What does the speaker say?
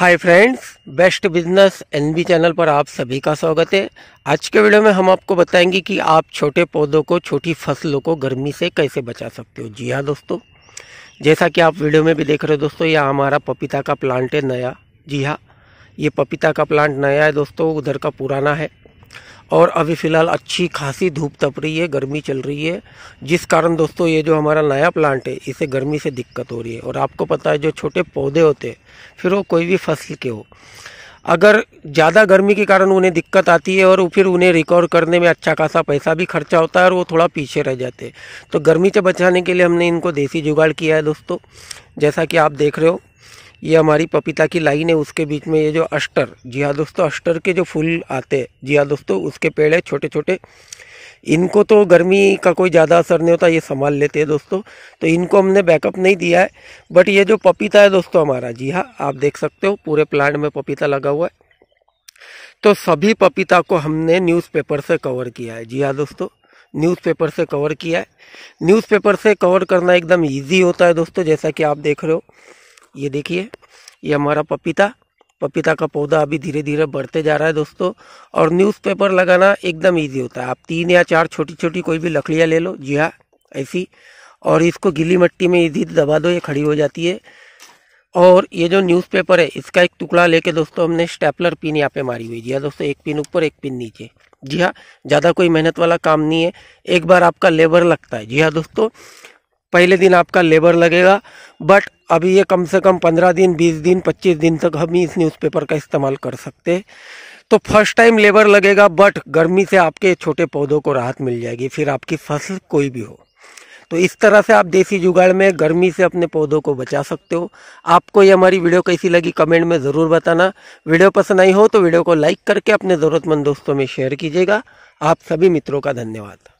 हाय friends best business NB channel पर आप सभी का स्वागत है आज के वीडियो में हम आपको बताएंगे कि आप छोटे पौधों को छोटी फसलों को गर्मी से कैसे बचा सकते हो जी हाँ दोस्तों जैसा कि आप वीडियो में भी देख रहे हो दोस्तों यह हमारा पपीता का प्लांट है नया जी हाँ ये पपीता का प्लांट नया है दोस्तों उधर का पुराना है और अभी फ़िलहाल अच्छी खासी धूप तप रही है गर्मी चल रही है जिस कारण दोस्तों ये जो हमारा नया प्लांट है इसे गर्मी से दिक्कत हो रही है और आपको पता है जो छोटे पौधे होते हैं फिर वो कोई भी फसल के हो अगर ज़्यादा गर्मी के कारण उन्हें दिक्कत आती है और फिर उन्हें रिकवर करने में अच्छा खासा पैसा भी खर्चा होता है और वो थोड़ा पीछे रह जाते हैं तो गर्मी से बचाने के लिए हमने इनको देसी जुगाड़ किया है दोस्तों जैसा कि आप देख रहे हो ये हमारी पपीता की लाइन है उसके बीच में ये जो अस्टर जी हाँ दोस्तों अस्टर के जो फूल आते हैं जी हाँ दोस्तों उसके पेड़ है छोटे छोटे इनको तो गर्मी का कोई ज़्यादा असर नहीं होता ये संभाल लेते हैं दोस्तों तो इनको हमने बैकअप नहीं दिया है बट ये जो पपीता है दोस्तों हमारा जी हाँ आप देख सकते हो पूरे प्लांट में पपीता लगा हुआ है तो सभी पपीता को हमने न्यूज़पेपर से कवर किया है जी हाँ दोस्तों न्यूज़पेपर से कवर किया है न्यूज़पेपर से कवर करना एकदम ईजी होता है दोस्तों जैसा कि आप देख रहे हो ये देखिए ये हमारा पपीता पपीता का पौधा अभी धीरे धीरे बढ़ते जा रहा है दोस्तों और न्यूज़पेपर लगाना एकदम इजी होता है आप तीन या चार छोटी छोटी कोई भी लकड़ियाँ ले लो जी हाँ ऐसी और इसको गीली मिट्टी में इजी दबा दो ये खड़ी हो जाती है और ये जो न्यूज़पेपर है इसका एक टुकड़ा लेके दोस्तों हमने स्टेपलर पिन यहाँ पे मारी हुई जी हाँ दोस्तों एक पिन ऊपर एक पिन नीचे जी हाँ ज़्यादा कोई मेहनत वाला काम नहीं है एक बार आपका लेबर लगता है जी हाँ दोस्तों पहले दिन आपका लेबर लगेगा बट अभी ये कम से कम पंद्रह दिन बीस दिन पच्चीस दिन तक हम इस न्यूज़पेपर का इस्तेमाल कर सकते तो फर्स्ट टाइम लेबर लगेगा बट गर्मी से आपके छोटे पौधों को राहत मिल जाएगी फिर आपकी फसल कोई भी हो तो इस तरह से आप देसी जुगाड़ में गर्मी से अपने पौधों को बचा सकते हो आपको ये हमारी वीडियो कैसी लगी कमेंट में ज़रूर बताना वीडियो पसंद आई हो तो वीडियो को लाइक करके अपने ज़रूरतमंद दोस्तों में शेयर कीजिएगा आप सभी मित्रों का धन्यवाद